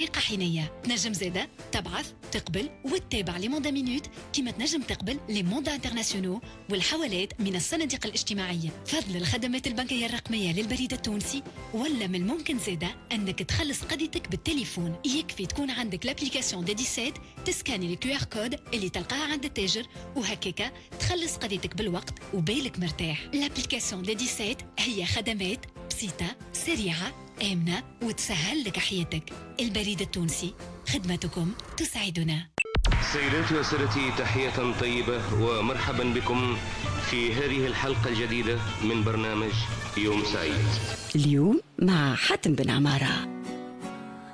طريقة حينية تنجم زادة تبعث تقبل وتتابع لي موندا مينوت كما تنجم تقبل لي موندا انترناسيونو والحوالات من الصناديق الاجتماعية فضل الخدمات البنكية الرقمية للبريد التونسي ولا من الممكن زادة أنك تخلص قضيتك بالتليفون يكفي تكون عندك لابليكاسيون دي 17 تسكاني الكيو ار كود اللي تلقاها عند التاجر وهكاكا تخلص قضيتك بالوقت وبالك مرتاح لابليكاسيون دي 17 هي خدمات بسيطة سريعة آمنة وتسهل لك حياتك البريد التونسي خدمتكم تسعدنا سيداتي وسادتي تحية طيبة ومرحبا بكم في هذه الحلقة الجديدة من برنامج يوم سعيد اليوم مع حاتم بن عماره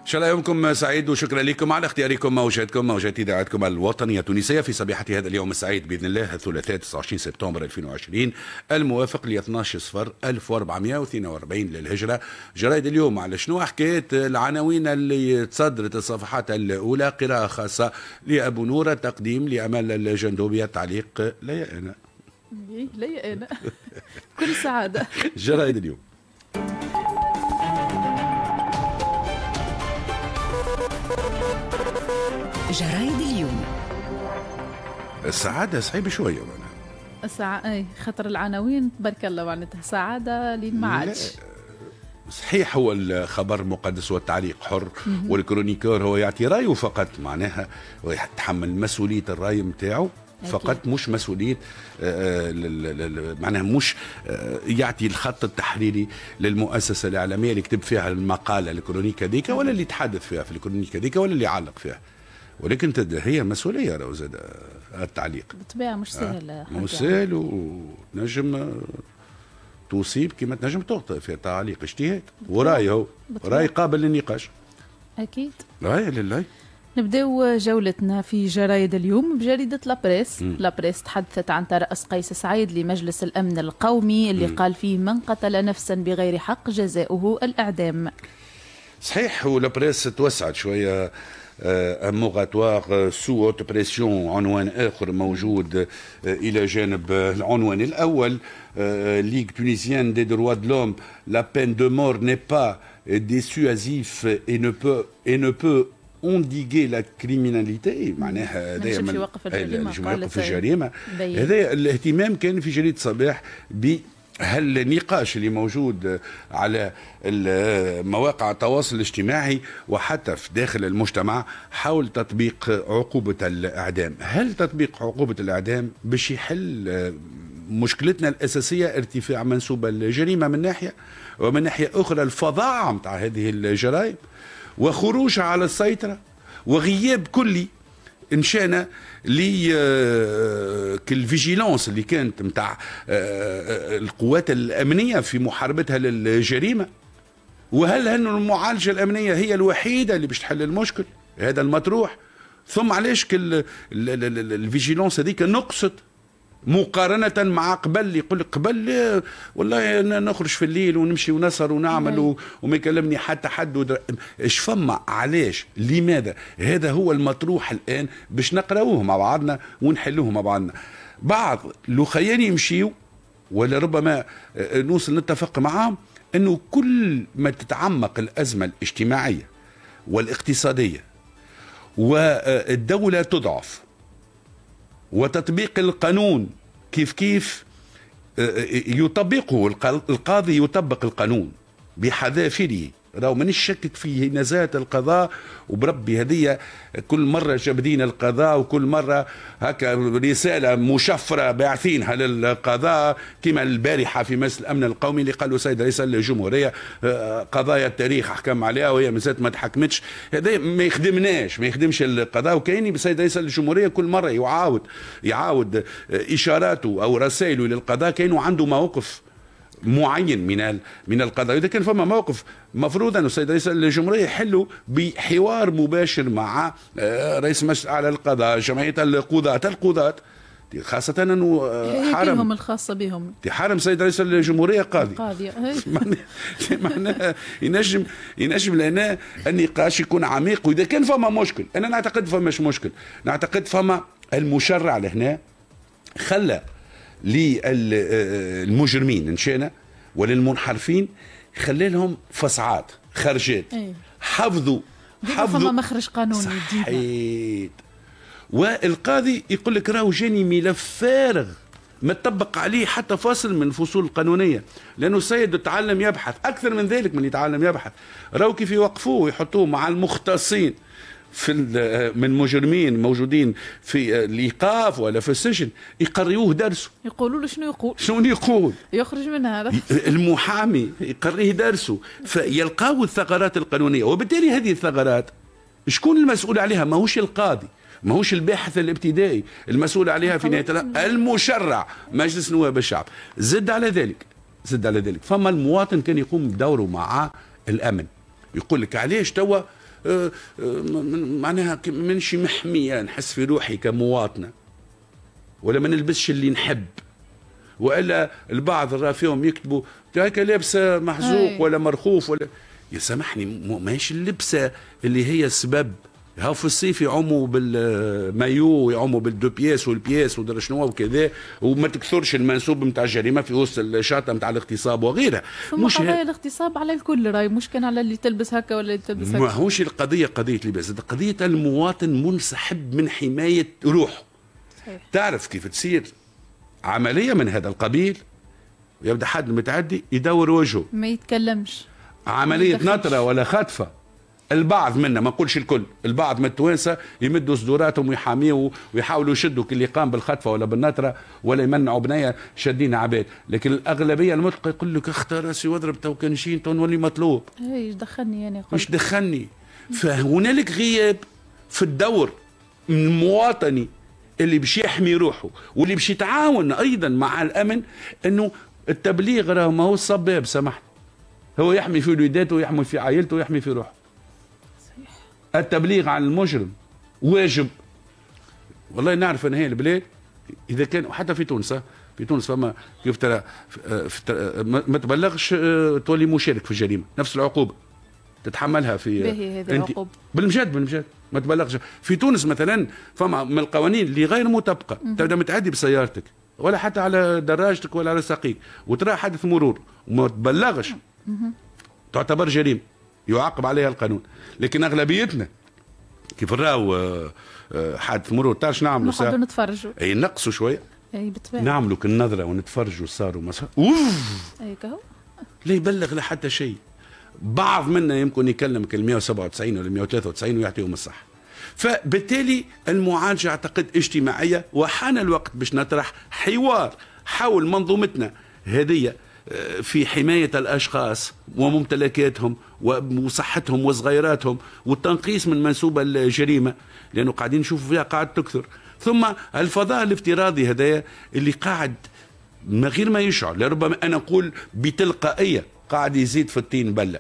ان شاء الله يومكم سعيد وشكرا لكم على اختياركم موجاتكم موجات اذاعتكم الوطنيه التونسيه في صبيحه هذا اليوم السعيد باذن الله الثلاثاء 29 سبتمبر 2020 الموافق ل 12 صفر 1442 للهجره جرايد اليوم على شنو حكايه العناوين اللي تصدرت الصفحات الاولى قراءه خاصه لابو نوره تقديم لامال الجندوبيه تعليق لي انا إيه، لي انا كل سعاده جرايد اليوم جرايد اليوم السعادة صعيبة شوية معناها السع... اي خاطر العناوين تبارك الله معناتها سعادة لين ما عادش صحيح هو الخبر مقدس والتعليق حر والكرونيكور هو يعطي رايه فقط معناها ويتحمل مسؤوليه الراي نتاعو فقط مش مسؤوليه آه، آه، معناها مش آه، يعطي الخط التحريري للمؤسسه الاعلاميه اللي كتب فيها المقاله الكرونيكا ديكا ولا اللي تحدث فيها في الكرونيكا ديكا ولا اللي علق فيها ولكن هي مسؤوليه راهو زاد التعليق بالطبيعه مش آه؟ سهل مش سهل ونجم تصيب كما تنجم تخطئ في تعليق اجتهاد وراي هو راي قابل للنقاش اكيد راي لله نبداو جولتنا في جرايد اليوم بجريدة لابريس م. لابريس تحدثت عن ترأس قيس سعيد لمجلس الأمن القومي اللي م. قال فيه من قتل نفسا بغير حق جزاؤه الإعدام صحيح ولابريس توسعت شوية Euh, un moratoire euh, sous haute pression en un autre il en euh, Ligue tunisienne des droits de l'homme la peine de mort n'est pas dissuasif et ne peut et ne peut endiguer la criminalité هل النقاش اللي موجود على مواقع التواصل الاجتماعي وحتى في داخل المجتمع حول تطبيق عقوبة الإعدام هل تطبيق عقوبة الإعدام باش يحل مشكلتنا الأساسية ارتفاع منسوب الجريمة من ناحية ومن ناحية أخرى الفظاعة متاع هذه الجرائم وخروجها على السيطرة وغياب كلي انشانا آه، كالفيجيلونس اللي كانت نتاع آه، آه، القوات الامنيه في محاربتها للجريمه وهل أن المعالجه الامنيه هي الوحيده اللي باش تحل المشكل هذا المطروح ثم علاش الفيجيلانس هذيك نقصت مقارنة مع قبل يقول قبل والله نخرج في الليل ونمشي ونسهر ونعمل نعم. وما يكلمني حتى حد اش فما علاش لماذا هذا هو المطروح الآن باش نقراوه مع بعضنا ونحلوه مع بعضنا بعض لخيان يمشيوا ولا ربما آه، نوصل نتفق معهم انه كل ما تتعمق الازمه الاجتماعيه والاقتصاديه والدوله آه، تضعف وتطبيق القانون كيف كيف آه، آه، يطبقه القاضي يطبق القانون بحذافيره راهو مانيش شكك في نزاهه القضاء وبربي هذه كل مره جابدين القضاء وكل مره هكا رساله مشفره باعثينها للقضاء كما البارحه في مجلس الامن القومي اللي قالوا سيد رئيس الجمهوريه قضايا التاريخ حكم عليها وهي مازالت ما تحكمتش هذا ما يخدمناش ما يخدمش القضاء وكاين بسيد رئيس الجمهوريه كل مره يعاود يعاود اشاراته او رسائله للقضاء كانه عنده موقف معين من من القضاء اذا كان فما موقف مفروض ان السيد رئيس الجمهوريه يحلوا بحوار مباشر مع آه، رئيس المجلس الاعلى للقضاء جمعيه القضاه القضاه خاصة انه آه، حرم هي الخاصة بهم حرم سيد رئيس الجمهورية قاضي قاضي إيه. معناها ينجم ينجم لنا النقاش يكون عميق واذا كان فما مشكل انا نعتقد فماش مشكل نعتقد فما المشرع لهنا خلى للمجرمين ان شئنا وللمنحرفين خلى لهم فصعات خرجات إيه. حفظوا حفظوا فما مخرج قانوني صحيت والقاضي يقول لك راهو جاني ملف فارغ ما تطبق عليه حتى فصل من الفصول القانونيه لانه السيد تعلم يبحث اكثر من ذلك من يتعلم يبحث راهو كيف يوقفوه ويحطوه مع المختصين في من مجرمين موجودين في الايقاف ولا في السجن يقريوه درسه يقولوا له شنو يقول شنو يقول يخرج من هذا المحامي يقريه درسه فيلقاو الثغرات القانونيه وبالتالي هذه الثغرات شكون المسؤول عليها ماهوش القاضي ماهوش الباحث الابتدائي المسؤول عليها في نهايه المشرع مجلس نواب الشعب زد على ذلك زد على ذلك فما المواطن كان يقوم بدوره مع الامن يقول لك علاش توا معناها منشي محمية نحس في روحي كمواطنة ولا ما نلبسش اللي نحب والا البعض راه فيهم يكتبوا هكا لابسه محزوق ولا مرخوف ولا يا سامحني ماشي اللبسه اللي هي السبب في الصيف يعوموا بالمايو يعوموا بالدو بياس والبياس ودرا شنو وكذا وما تكثرش المنسوب نتاع الجريمه في وسط الشاطئ نتاع الاغتصاب وغيرها مش قضايا الاغتصاب على الكل راي مش كان على اللي تلبس هكا ولا اللي تلبس هكا ماهوش القضيه قضيه لباس قضيه المواطن منسحب من حمايه روحه صحيح. تعرف كيف تصير عمليه من هذا القبيل ويبدا حد متعدي يدور وجهه ما يتكلمش عمليه نطره ولا خطفه البعض منا ما نقولش الكل البعض من التوانسه يمدوا صدوراتهم ويحاميوا ويحاولوا يشدوا اللي قام بالخطفه ولا بالنطره ولا يمنعوا بنيه شادين عباد لكن الاغلبيه المطلقه يقول لك اختار راسي واضرب تو كان شينتون نولي مطلوب إيه، ايش دخلني انا يعني مش دخلني فهنالك غياب في الدور المواطني اللي باش يحمي روحه واللي باش يتعاون ايضا مع الامن انه التبليغ راه ما هو الصباب سمحت هو يحمي في وليداته ويحمي في عائلته ويحمي في روحه التبليغ عن المجرم واجب والله نعرف ان هي البلاد اذا كان وحتى في تونس في تونس فما كيف ترى ما تبلغش آه، تولي مشارك في الجريمه نفس العقوبه تتحملها في باهي هذه العقوبه بالمجد بالمجد ما تبلغش في تونس مثلا فما من القوانين اللي غير مطبقه تبدا متعدي بسيارتك ولا حتى على دراجتك ولا على ساقيك وترى حادث مرور وما تبلغش تعتبر جريمه يعاقب عليها القانون لكن اغلبيتنا كيف نراو آه، آه، حادث مرور تعرف نعملوا نقعدوا نتفرجوا اي نقصوا شويه اي بالطبيعه نعملوا كالنظره ونتفرجوا صاروا صار اوف اي كهو لا يبلغ لحتى شيء بعض منا يمكن يكلمك ال 197 ولا 193 ويعطيهم الصح فبالتالي المعالجه اعتقد اجتماعيه وحان الوقت باش نطرح حوار حول منظومتنا هذه في حماية الأشخاص وممتلكاتهم وصحتهم وصغيراتهم والتنقيص من منسوب الجريمة لأنه قاعدين نشوفوا فيها قاعد تكثر ثم الفضاء الافتراضي هذايا اللي قاعد من غير ما يشعر لربما أنا أقول بتلقائية قاعد يزيد في الطين بله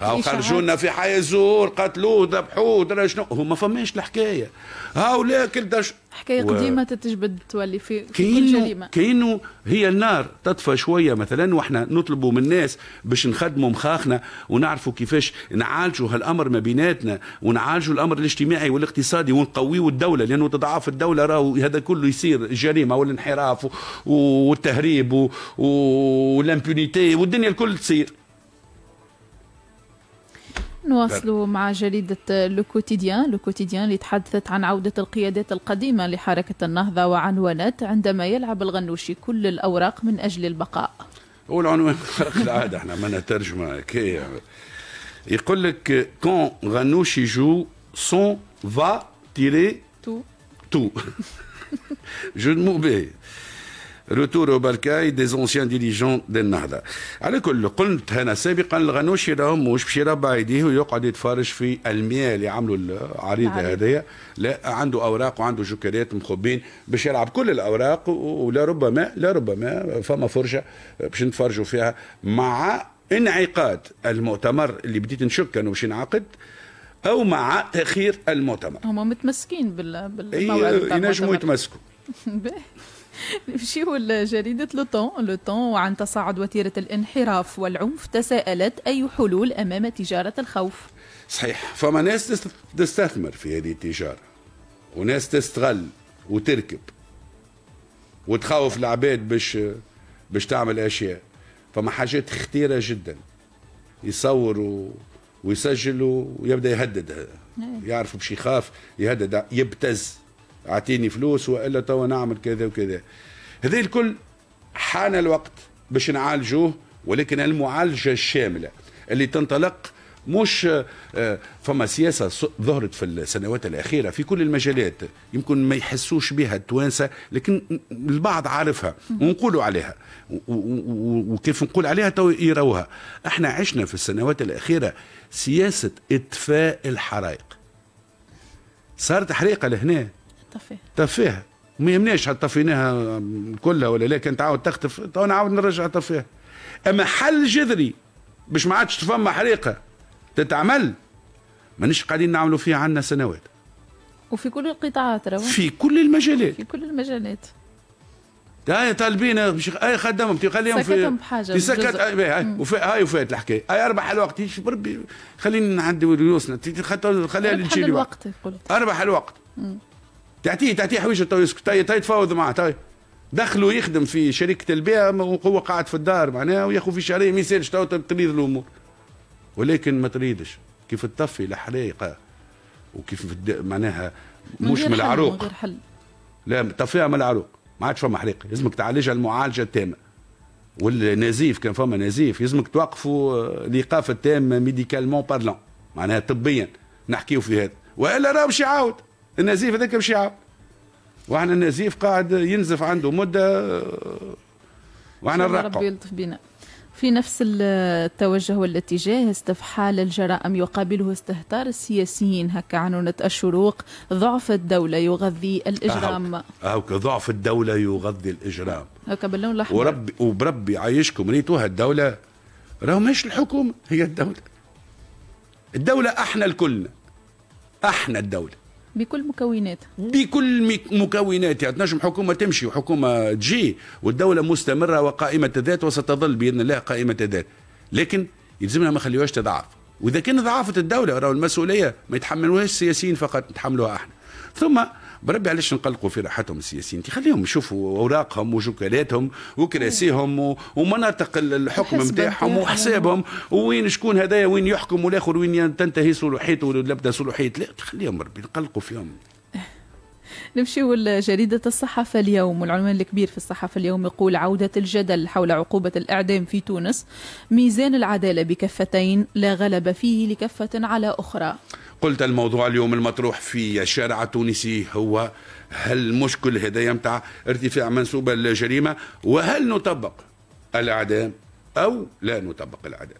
هاو خرجونا في حي الزور قتلوه ذبحوه درا شنو هو ما فماش الحكايه هاو لا كل دش حكايه و... قديمه تتجبد تولي في كينو كينو هي النار تطفى شويه مثلا واحنا نطلبوا من الناس باش نخدموا مخاخنا ونعرفوا كيفاش نعالجوا هالامر ما بيناتنا ونعالجوا الامر الاجتماعي والاقتصادي ونقويوا الدوله لانه تضعف الدوله راهو هذا كله يصير الجريمه والانحراف والتهريب والامبونيتي والدنيا الكل تصير نواصل مع جريدة لو كوتيديان لو كوتيديان اللي تحدثت عن عودة القيادات القديمة لحركة النهضة وعنوانات عندما يلعب الغنوشي كل الأوراق من أجل البقاء هو العنوان خرق العادة احنا ما ترجمة هكايا يقول لك كون غنوشي جو سون فا تيري تو تو جو مو به روتور وبركاي دي زونسيان ديليجون دي النهضه على كل قلت انا سابقا الغنوشي راهم مش باش يربع يديه ويقعد يتفرج في المياه اللي عملوا العريضه هذيا لا عنده اوراق وعنده جوكريات مخبين باش يلعب كل الاوراق ولا ربما لا ربما فما فرجه باش نتفرجوا فيها مع انعقاد المؤتمر اللي بديت نشك انه باش ينعقد او مع تاخير المؤتمر هما متمسكين بالموعد ينجموا يتمسكوا نمشيو لجريدة لوتون لوتون عن تصاعد وتيرة الانحراف والعنف تساءلت أي حلول أمام تجارة الخوف صحيح فما ناس تستثمر في هذه التجارة وناس تستغل وتركب وتخوف العباد باش باش تعمل اشياء فما حاجات خطيره جدا يصور و... ويسجل ويبدا يهدد نعم. يعرف باش يخاف يهدد يبتز اعطيني فلوس والا توا نعمل كذا وكذا هذا الكل حان الوقت باش نعالجوه ولكن المعالجه الشامله اللي تنطلق مش آه، فما سياسة ظهرت في السنوات الأخيرة في كل المجالات يمكن ما يحسوش بها التوانسة لكن البعض عارفها ونقولوا عليها وكيف نقول عليها تو يروها احنا عشنا في السنوات الأخيرة سياسة إطفاء الحرائق صارت حريقة لهنا تفاه تفاه ما يهمناش طفيناها كلها ولا لا كانت تختف تو نعاود نرجع طفيها اما حل جذري باش ما عادش تفهم حريقه تتعمل مانيش قاعدين نعملوا فيها عندنا سنوات وفي كل القطاعات روا في كل المجالات في كل المجالات هاي طالبين مش اي خدمهم تخليهم في بحاجه سكت هاي وفي هاي وفات الحكايه هاي اربح الوقت بربي خليني نعدي ريوسنا خليها للجيل الوقت اربح الوقت مم. تعطيه تعطيه حويجه تو يسكت تو يتفاوض معاه تو دخله يخدم في شركه البيع وهو قاعد في الدار معناها وياخذ في شهريه ما يسالش تو تريد الامور ولكن ما تريدش كيف تطفي الحريقه وكيف معناها مش من العروق غير حل لا طفيها من العروق ما عادش فما حريق لازمك تعالجها المعالجه التامه والنزيف كان فما نزيف لازمك توقفوا الايقاف آه، التام ميديكالمون بارلون معناها طبيا نحكيو في هذا والا راه باش يعاود النزيف هذاك مش يعاود واحنا النزيف قاعد ينزف عنده مده آه، واحنا نرقب ربي يلطف بنا في نفس التوجه والاتجاه استفحال الجرائم يقابله استهتار السياسيين هكا عنونة الشروق ضعف الدولة يغذي الإجرام هكا ضعف الدولة يغذي الإجرام هكا باللون الأحمر وربي وبربي عايشكم ريتوها الدولة راهو مش الحكومة هي الدولة الدولة احنا الكلنا احنا الدولة بكل مكوناتها بكل مكوناتها تنجم حكومه تمشي وحكومه تجي والدوله مستمره وقائمه الذات وستظل باذن الله قائمه الذات لكن يلزمنا ما خليوهاش تضعف واذا كان ضعفت الدوله راهو المسؤوليه ما يتحملوهاش السياسيين فقط نتحملوها احنا ثم بربي علاش نقلقوا في راحتهم السياسيين انت خليهم يشوفوا اوراقهم وجوكالاتهم وكراسيهم ومناطق الحكم نتاعهم وحسابهم وين شكون هذايا وين يحكم والاخر وين تنتهي صلوحيته ولا تبدا صلوحيته لا خليهم ربي نقلقوا فيهم نمشيو لجريدة الصحافة اليوم والعنوان الكبير في الصحافة اليوم يقول عودة الجدل حول عقوبة الإعدام في تونس ميزان العدالة بكفتين لا غلب فيه لكفة على أخرى قلت الموضوع اليوم المطروح في الشارع التونسي هو هل مشكل هذايا متاع ارتفاع منسوب الجريمة وهل نطبق الإعدام أو لا نطبق الإعدام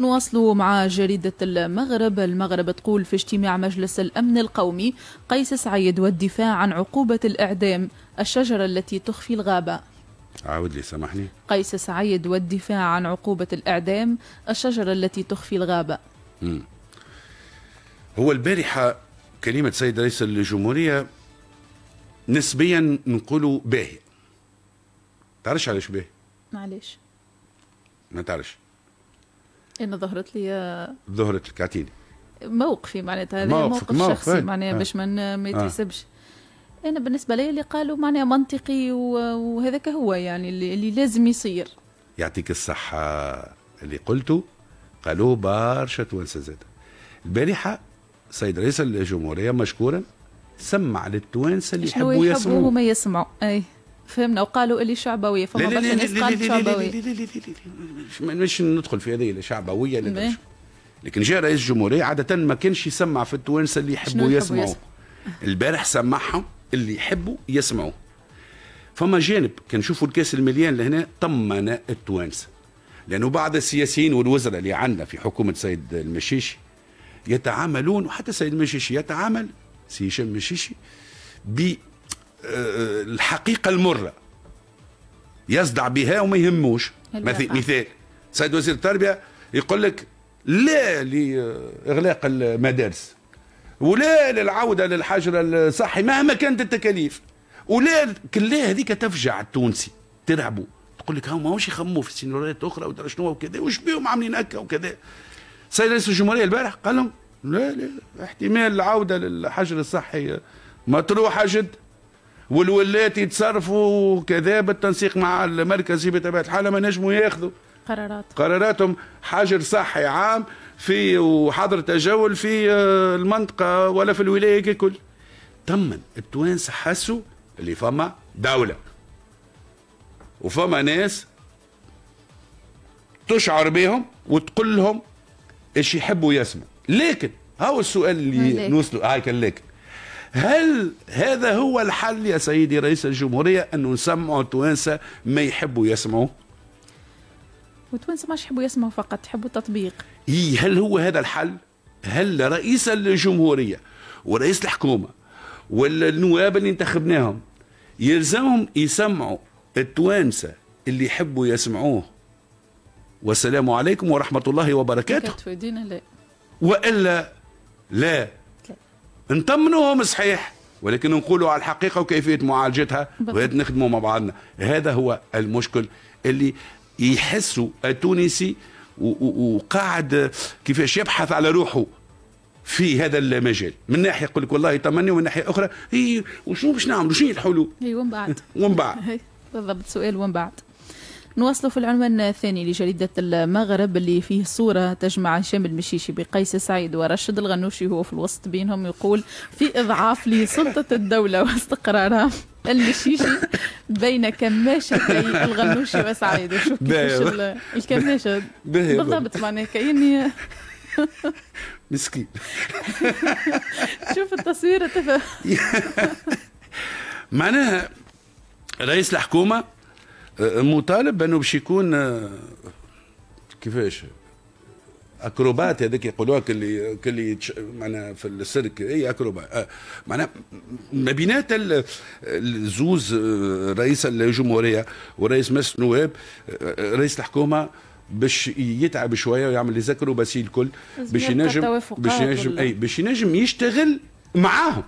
نواصل مع جريدة المغرب المغرب تقول في اجتماع مجلس الأمن القومي قيس سعيد والدفاع عن عقوبة الإعدام الشجرة التي تخفي الغابة عاود لي سامحني قيس سعيد والدفاع عن عقوبة الإعدام الشجرة التي تخفي الغابة مم. هو البارحة كلمة سيد رئيس الجمهورية نسبيا نقولوا باهي تعرفش علاش باهي معليش ما تعرفش انا ظهرت لي ظهرت لك اعطيني موقفي معناتها موقف, موقف شخصي معناها باش ما ما آه. يتحسبش انا بالنسبه لي اللي قالوا معناها منطقي وهذاك هو يعني اللي, اللي لازم يصير يعطيك الصحه اللي قلته قالوا برشا توانسه زاد البارحه السيد رئيس الجمهوريه مشكورا سمع للتوانسه اللي يحبوا يسمعوا وما يسمعوا اي فهمنا وقالوا اللي شعبويه فما برشا ناس قالت شعبويه مش ندخل في هذه الشعبويه اللي لكن جاء رئيس الجمهوريه عاده ما كانش يسمع في التوانسه اللي يحبوا يسمعوا البارح سمعهم اللي يحبوا يسمعوا فما جانب كنشوفوا الكاس المليان لهنا طمن التوانسه لانه بعض السياسيين والوزراء اللي عندنا في حكومه سيد المشيشي يتعاملون وحتى سيد المشيشي يتعامل سي هشام المشيشي بالحقيقة آه، المرة يصدع بها وما يهموش مثال سيد وزير التربية يقول لك لا لإغلاق المدارس ولا للعودة للحجر الصحي مهما كانت التكاليف ولا كلها هذيك تفجع التونسي ترعبوا تقول لك هاو ماهوش يخموا في سيناريوهات اخرى وترى شنو وكذا وش بيهم عاملين هكا وكذا سيد رئيس الجمهوريه البارح قال لهم لا لا احتمال العوده للحجر الصحي مطروحه جد والولات يتصرفوا كذا بالتنسيق مع المركزي بطبيعه الحال ما نجموا ياخذوا قرارات قراراتهم حجر صحي عام في وحظر تجول في آه، المنطقه ولا في الولايه ككل تمن التوانسه حسوا اللي فما دوله وفما ناس تشعر بهم وتقول لهم ايش يحبوا يسمع لكن هو السؤال اللي نوصله هاي آه، كان لكن هل هذا هو الحل يا سيدي رئيس الجمهورية أنه نسمعوا التوانسة ما يحبوا يسمعوا والتوانسة ما يحبوا يسمعوا فقط يحبوا التطبيق إيه هل هو هذا الحل هل رئيس الجمهورية ورئيس الحكومة والنواب اللي انتخبناهم يلزمهم يسمعوا التوانسة اللي يحبوا يسمعوه والسلام عليكم ورحمة الله وبركاته وإلا لا نطمنوهم صحيح ولكن نقولوا على الحقيقة وكيفية معالجتها ونخدموا مع بعضنا هذا هو المشكل اللي يحسوا التونسي وقاعد كيفاش يبحث على روحه في هذا المجال من ناحيه يقول لك والله طمني ومن ناحيه اخرى هي إيه، وشنو باش نعملوا شنو الحلول اي ومن بعد ومن بعد بالضبط سؤال ومن بعد نواصلوا في العنوان الثاني لجريدة المغرب اللي فيه صورة تجمع هشام المشيشي بقيس سعيد ورشد الغنوشي هو في الوسط بينهم يقول في إضعاف لسلطة الدولة واستقرارها المشيشي بين كماشتي الغنوشي وسعيد وشوف كيفاش الكماشة بالضبط معناها كأني مسكين شوف التصوير تفهم معناها رئيس الحكومة مطالب انه باش يكون آه، كيفاش اكروبات هذاك يقولوها كلي كلي معناها في السيرك اي اكروبات آه، معناها ما بينات الزوز آه، رئيس الجمهوريه ورئيس مجلس النواب رئيس الحكومه باش يتعب شويه ويعمل لي زكرو بس الكل باش ينجم باش ينجم اي باش ينجم يشتغل معاهم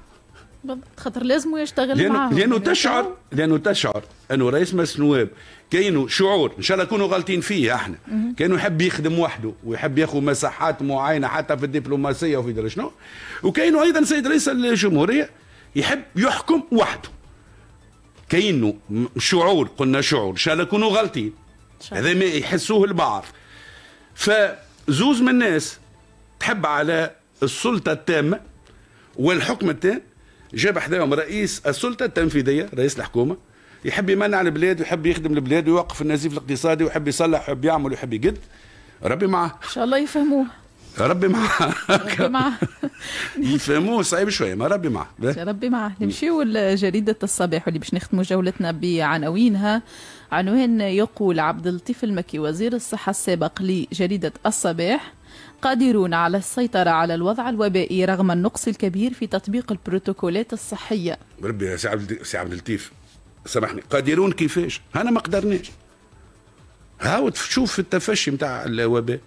خاطر لازم يشتغل معاهم لانه تشعر لانه تشعر انه رئيس مجلس النواب كاينه شعور ان شاء الله نكونوا غالطين فيه احنا كانوا يحب يخدم وحده ويحب ياخذ مساحات معينه حتى في الدبلوماسيه وفي شنو وكاينه ايضا سيد رئيس الجمهوريه يحب يحكم وحده كاينه شعور قلنا شعور ان شاء الله نكونوا غالطين هذا ما يحسوه البعض فزوز من الناس تحب على السلطه التامه والحكم التام جاب حداهم رئيس السلطه التنفيذيه رئيس الحكومه يحب يمنع البلاد ويحب يخدم البلاد ويوقف النزيف الاقتصادي ويحب يصلح ويحب يعمل ويحب يقد ربي معاه ان شاء الله يفهموه ربي معاه ربي معاه يفهموه صعيب شويه ما ربي معاه ربي معاه نمشيو لجريده الصباح واللي باش نختموا جولتنا بعناوينها عنوان يقول عبد اللطيف المكي وزير الصحه السابق لجريده الصباح قادرون على السيطرة على الوضع الوبائي رغم النقص الكبير في تطبيق البروتوكولات الصحية ربي يا سي عبد اللطيف سامحني قادرون كيفاش أنا ما قدرناش هاو تشوف التفشي نتاع الوباء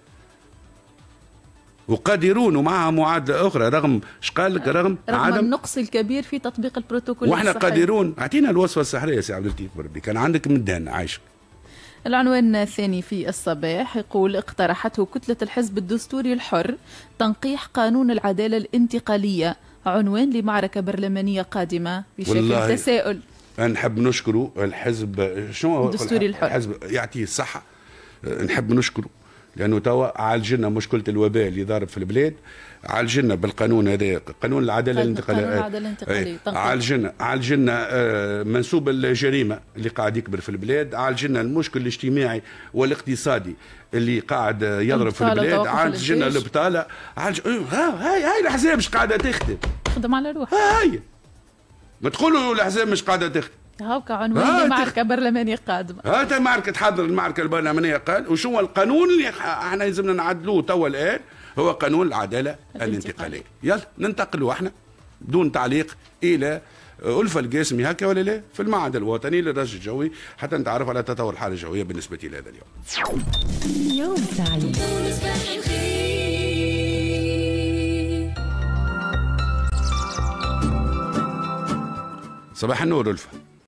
وقادرون ومعها معادله اخرى رغم إيش قال لك رغم, رغم عدم النقص الكبير في تطبيق البروتوكول واحنا الصحيح. قادرون اعطينا الوصفه السحريه يا سي عبد اللطيف بربي كان عندك مدان عايشك العنوان الثاني في الصباح يقول اقترحته كتلة الحزب الدستوري الحر تنقيح قانون العدالة الانتقالية عنوان لمعركة برلمانية قادمة بشكل تساؤل نحب نشكره الحزب شنو الدستوري الحر الحزب يعطيه الصحة أه، نحب نشكره لانه توا عالجنا مشكله الوباء اللي ضارب في البلاد عالجنا بالقانون هذا قانون العداله طيب، الانتقاليه إيه، عالجنا إيه، طيب، عالجنا آه، منسوب الجريمه اللي قاعد يكبر في البلاد عالجنا المشكل الاجتماعي والاقتصادي اللي قاعد يضرب في البلاد عالجنا البطاله عالج إيه، هاي هاي الاحزاب مش قاعده تخدم تخدم على روحها هاي ما تقولوا الاحزاب مش قاعده تخدم هاوكا عنوان معركة برلمانية قادمة هذا معركة تحضر المعركة البرلمانية قادمة وشو القانون اللي احنا لازمنا نعدلوه توا الآن هو قانون العدالة الانتقالية يلا ننتقلوا احنا دون تعليق إلى ألفة القاسمي هكا ولا لا في المعهد الوطني للرجل الجوي حتى نتعرف على تطور الحالة الجوية بالنسبة لهذا اليوم يوم صباح النور ألفة